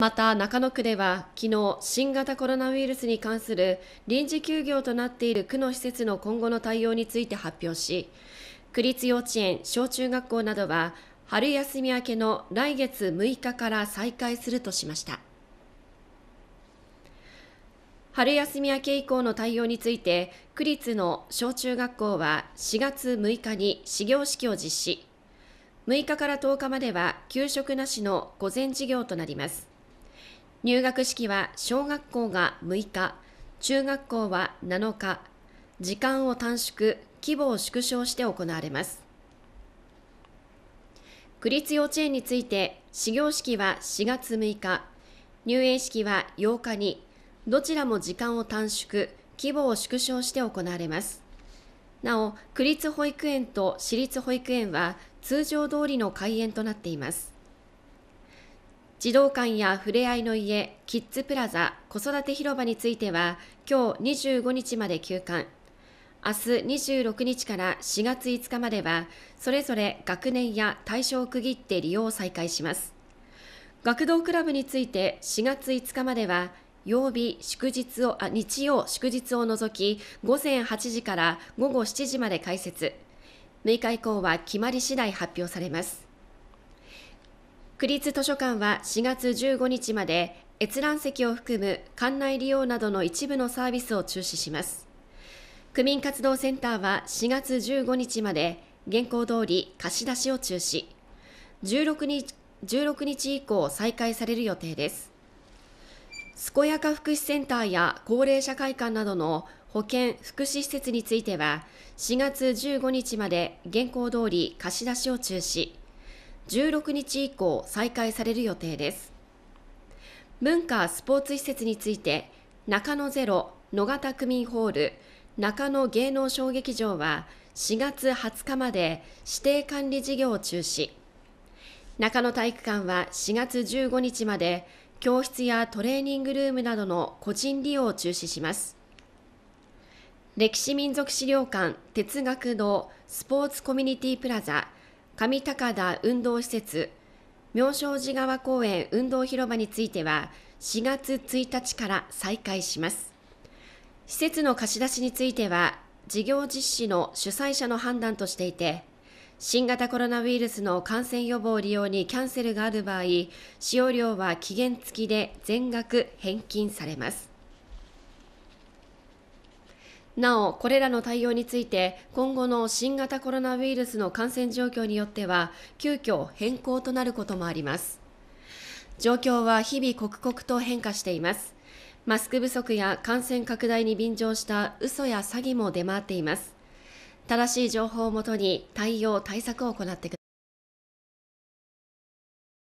また中野区では昨日新型コロナウイルスに関する臨時休業となっている区の施設の今後の対応について発表し区立幼稚園小中学校などは春休み明けの来月6日から再開するとしました春休み明け以降の対応について区立の小中学校は4月6日に始業式を実施6日から10日までは給食なしの午前授業となります入学式は小学校が6日、中学校は7日、時間を短縮、規模を縮小して行われます。区立幼稚園について、始業式は4月6日、入園式は8日に、どちらも時間を短縮、規模を縮小して行われます。なお、区立保育園と私立保育園は通常通りの開園となっています。児童館やふれあいの家、キッズプラザ、子育て広場については、今日25日まで休館、明日26日から4月5日までは、それぞれ学年や対象を区切って利用を再開します。学童クラブについて4月5日までは、曜日、祝日を、あ、日曜、祝日を除き、午前8時から午後7時まで開設。6日以降は決まり次第発表されます。区立図書館は4月15日まで閲覧席を含む館内利用などの一部のサービスを中止します区民活動センターは4月15日まで現行通り貸し出しを中止16日 ,16 日以降再開される予定です健やか福祉センターや高齢者会館などの保健・福祉施設については4月15日まで現行通り貸し出しを中止16日以降再開される予定です文化・スポーツ施設について中野ゼロ野方区民ホール中野芸能小劇場は4月20日まで指定管理事業を中止中野体育館は4月15日まで教室やトレーニングルームなどの個人利用を中止します歴史民族資料館哲学堂スポーツコミュニティプラザ上高田運動施設妙正寺川公園運動広場については4月1日から再開します施設の貸し出しについては事業実施の主催者の判断としていて新型コロナウイルスの感染予防利用にキャンセルがある場合使用料は期限付きで全額返金されますなお、これらの対応について、今後の新型コロナウイルスの感染状況によっては、急遽変更となることもあります。状況は日々刻々と変化しています。マスク不足や感染拡大に便乗した嘘や詐欺も出回っています。正しい情報をもとに対応・対策を行ってください。